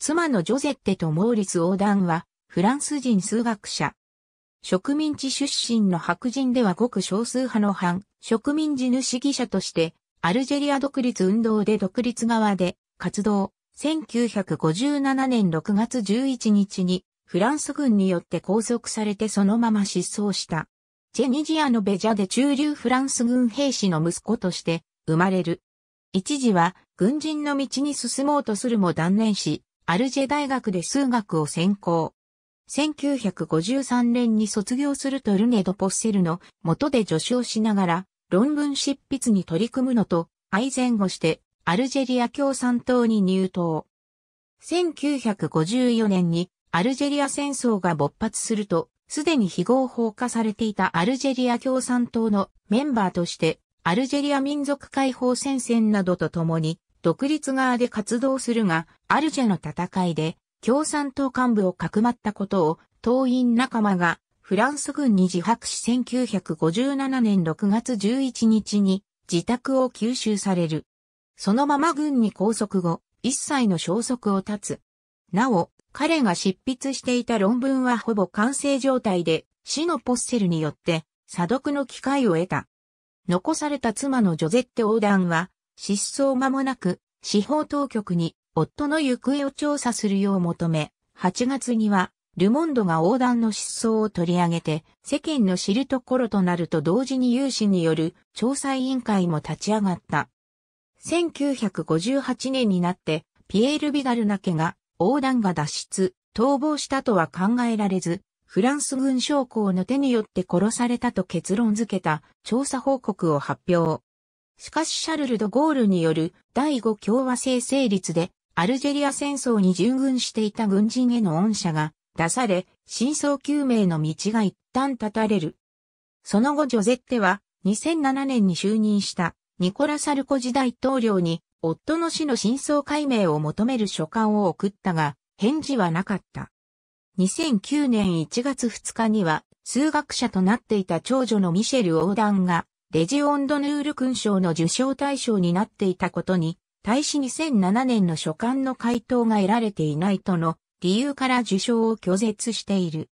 妻のジョゼッテとモーリス・王団は、フランス人数学者。植民地出身の白人ではごく少数派の反植民地主義者として、アルジェリア独立運動で独立側で活動。1957年6月11日にフランス軍によって拘束されてそのまま失踪した。チェニジアのベジャで中流フランス軍兵士の息子として生まれる。一時は軍人の道に進もうとするも断念し、アルジェ大学で数学を専攻。1953年に卒業するとルネド・ポッセルの元で助手をしながら論文執筆に取り組むのと愛前後してアルジェリア共産党に入党。1954年にアルジェリア戦争が勃発するとすでに非合法化されていたアルジェリア共産党のメンバーとしてアルジェリア民族解放戦線などと共に独立側で活動するが、アルジェの戦いで共産党幹部をかくまったことを党員仲間がフランス軍に自白し1957年6月11日に自宅を吸収される。そのまま軍に拘束後、一切の消息を絶つ。なお、彼が執筆していた論文はほぼ完成状態で、死のポッセルによって、査読の機会を得た。残された妻のジョゼッテ横断は、失踪間もなく、司法当局に夫の行方を調査するよう求め、8月には、ルモンドが横断の失踪を取り上げて、世間の知るところとなると同時に有志による調査委員会も立ち上がった。1958年になって、ピエール・ビガルナ家が横断が脱出、逃亡したとは考えられず、フランス軍将校の手によって殺されたと結論付けた調査報告を発表。しかしシャルル・ド・ゴールによる第五共和制成立で、アルジェリア戦争に従軍していた軍人への恩赦が出され、真相究明の道が一旦立たれる。その後ジョゼッテは2007年に就任したニコラ・サルコジ大統領に夫の死の真相解明を求める書簡を送ったが、返事はなかった。2009年1月2日には、数学者となっていた長女のミシェル・オーダンが、レジオンドヌール勲章の受賞対象になっていたことに、大使2007年の書簡の回答が得られていないとの理由から受賞を拒絶している。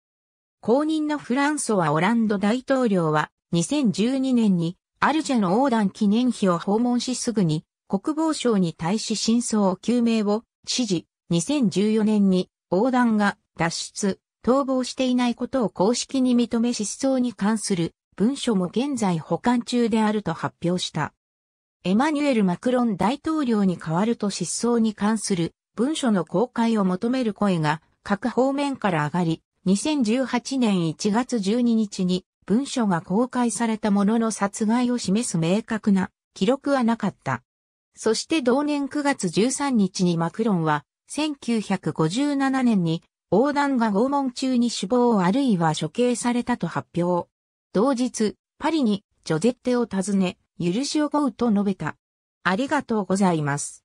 公認のフランソワ・オランド大統領は2012年にアルジェの横断記念碑を訪問しすぐに国防省に対し真相究明を指示。2014年に横断が脱出、逃亡していないことを公式に認め失踪に関する文書も現在保管中であると発表した。エマニュエル・マクロン大統領に代わると失踪に関する文書の公開を求める声が各方面から上がり、2018年1月12日に文書が公開されたものの殺害を示す明確な記録はなかった。そして同年9月13日にマクロンは1957年に横断が拷問中に死亡あるいは処刑されたと発表。同日、パリにジョゼッテを訪ね、許しを請うと述べた。ありがとうございます。